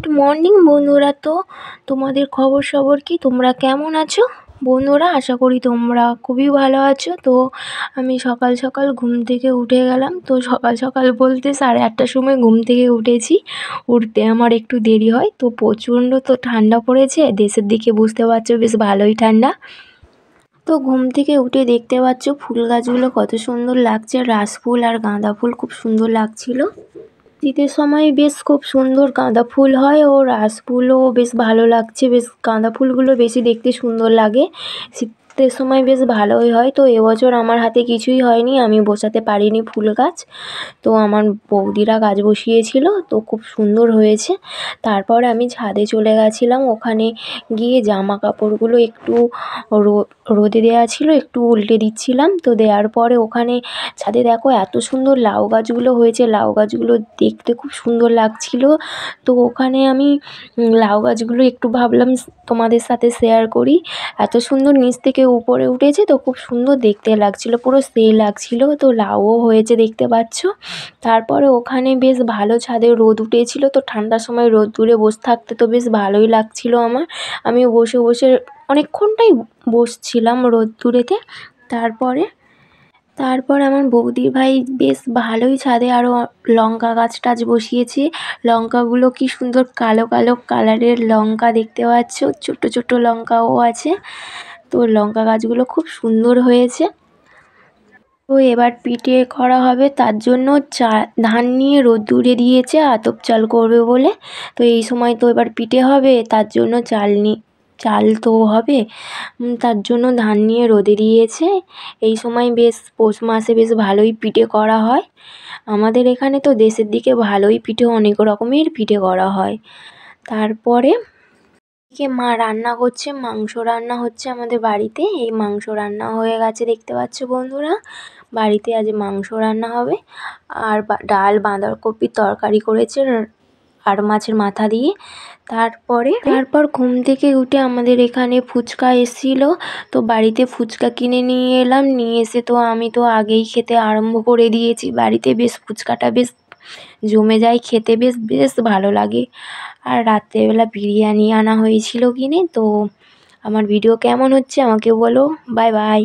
good morning বন্ধুরা তো তোমাদের খবর সবর কি তোমরা কেমন আছো বন্ধুরা আশা করি তোমরা খুবই ভালো আছো তো আমি সকাল সকাল ঘুম থেকে উঠে গেলাম তো সকাল সকাল বলতে সাড়ে আটটার সময় ঘুম থেকে উঠেছি উঠতে আমার একটু দেরি হয় তো প্রচণ্ড তো ঠান্ডা পড়েছে দেশের দিকে বুঝতে পারছো বেশ ভালোই ঠান্ডা তো ঘুম থেকে উঠে দেখতে পাচ্ছ ফুল গাছগুলো কত সুন্দর লাগছে রাস ফুল আর গাঁদা ফুল খুব সুন্দর লাগছিলো শীতের সময় বেশ খুব সুন্দর গাঁদা ফুল হয় ও রাস ফুলও বেশ ভালো লাগছে বেশ গাঁদা ফুলগুলো বেশি দেখতে সুন্দর লাগে শীত শীতের সময় বেশ ভালোই হয় তো এবছর আমার হাতে কিছুই হয়নি আমি বসাতে পারিনি ফুল গাছ তো আমার বৌদিরা গাছ বসিয়েছিল তো খুব সুন্দর হয়েছে তারপর আমি ছাদে চলে গেছিলাম ওখানে গিয়ে জামা কাপড়গুলো একটু রোদে দেওয়া ছিল একটু উল্টে দিচ্ছিলাম তো দেওয়ার পরে ওখানে ছাদে দেখো এত সুন্দর লাউ গাছগুলো হয়েছে লাউ গাছগুলো দেখতে খুব সুন্দর লাগছিল তো ওখানে আমি লাউ গাছগুলো একটু ভাবলাম তোমাদের সাথে শেয়ার করি এত সুন্দর নিচ থেকে উপরে উঠেছে তো খুব সুন্দর দেখতে লাগছিল পুরো সেই লাগছিল তো লাউও হয়েছে দেখতে পাচ্ছ তারপরে ওখানে বেশ ভালো ছাদে রোদ উঠেছিল তো ঠান্ডার সময় রোদ দূরে বসে থাকতে তো বেশ ভালোই লাগছিল আমার আমি বসে বসে অনেকক্ষণটাই বসছিলাম রোদ দূরেতে তারপরে তারপর আমার বৌদির ভাই বেশ ভালোই ছাদে আরও লঙ্কা গাছ টাছ বসিয়েছে লঙ্কাগুলো কি সুন্দর কালো কালো কালারের লঙ্কা দেখতে পাচ্ছ ছোট্ট ছোট্ট লঙ্কাও আছে তো লঙ্কা গাছগুলো খুব সুন্দর হয়েছে তো এবার পিঠে করা হবে তার জন্য চা ধান নিয়ে রোদ্দুরে দিয়েছে আতপ চাল করবে বলে তো এই সময় তো এবার পিঠে হবে তার জন্য চাল নি চাল তো হবে তার জন্য ধান নিয়ে রোদে দিয়েছে এই সময় বেশ পৌষ মাসে বেশ ভালোই পিঠে করা হয় আমাদের এখানে তো দেশের দিকে ভালোই পিঠে অনেক রকমের পিঠে করা হয় তারপরে কে মা রান্না করছে মাংস রান্না হচ্ছে আমাদের বাড়িতে এই মাংস রান্না হয়ে গেছে দেখতে পাচ্ছ বন্ধুরা বাড়িতে আজ মাংস রান্না হবে আর ডাল বাঁধাকপির তরকারি করেছে আর মাছের মাথা দিয়ে তারপরে তারপর ঘুম থেকে উঠে আমাদের এখানে ফুচকা এসেছিল তো বাড়িতে ফুচকা কিনে নিয়ে এলাম নিয়ে এসে তো আমি তো আগেই খেতে আরম্ভ করে দিয়েছি বাড়িতে বেশ ফুচকাটা বেশ জমে যায় খেতে বেশ বেশ ভালো লাগে আর রাত্রেবেলা বিরিয়ানি আনা হয়েছিল কিনে তো আমার ভিডিও কেমন হচ্ছে আমাকে বলো বাই বাই